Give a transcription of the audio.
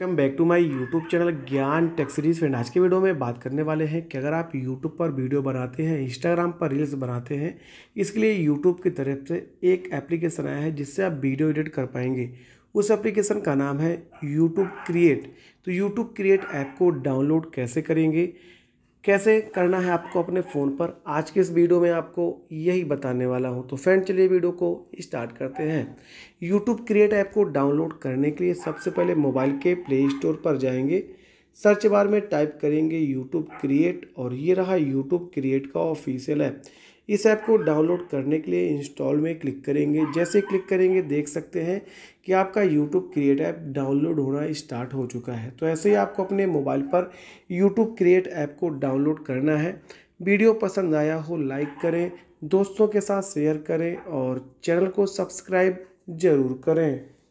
welcome back to my YouTube channel Gyan tech series friend आज के video में बात करने वाले हैं कि अगर आप यूट्यूब पर वीडियो बनाते हैं इंस्टाग्राम पर रील्स बनाते हैं इसके लिए यूट्यूब की तरफ से एक एप्लीकेशन आया है जिससे आप वीडियो एडिट कर पाएंगे उस एप्लीकेशन का नाम है यूट्यूब क्रिएट तो यूट्यूब क्रिएट ऐप को डाउनलोड कैसे करेंगे कैसे करना है आपको अपने फ़ोन पर आज के इस वीडियो में आपको यही बताने वाला हूँ तो फ्रेंड चलिए वीडियो को स्टार्ट करते हैं यूट्यूब क्रिएट ऐप को डाउनलोड करने के लिए सबसे पहले मोबाइल के प्ले स्टोर पर जाएंगे सर्च बार में टाइप करेंगे यूट्यूब क्रिएट और ये रहा यूट्यूब क्रिएट का ऑफिशियल ऐप इस ऐप को डाउनलोड करने के लिए इंस्टॉल में क्लिक करेंगे जैसे क्लिक करेंगे देख सकते हैं कि आपका यूट्यूब क्रिएट ऐप डाउनलोड होना स्टार्ट हो चुका है तो ऐसे ही आपको अपने मोबाइल पर यूट्यूब क्रिएट ऐप को डाउनलोड करना है वीडियो पसंद आया हो लाइक करें दोस्तों के साथ शेयर करें और चैनल को सब्सक्राइब ज़रूर करें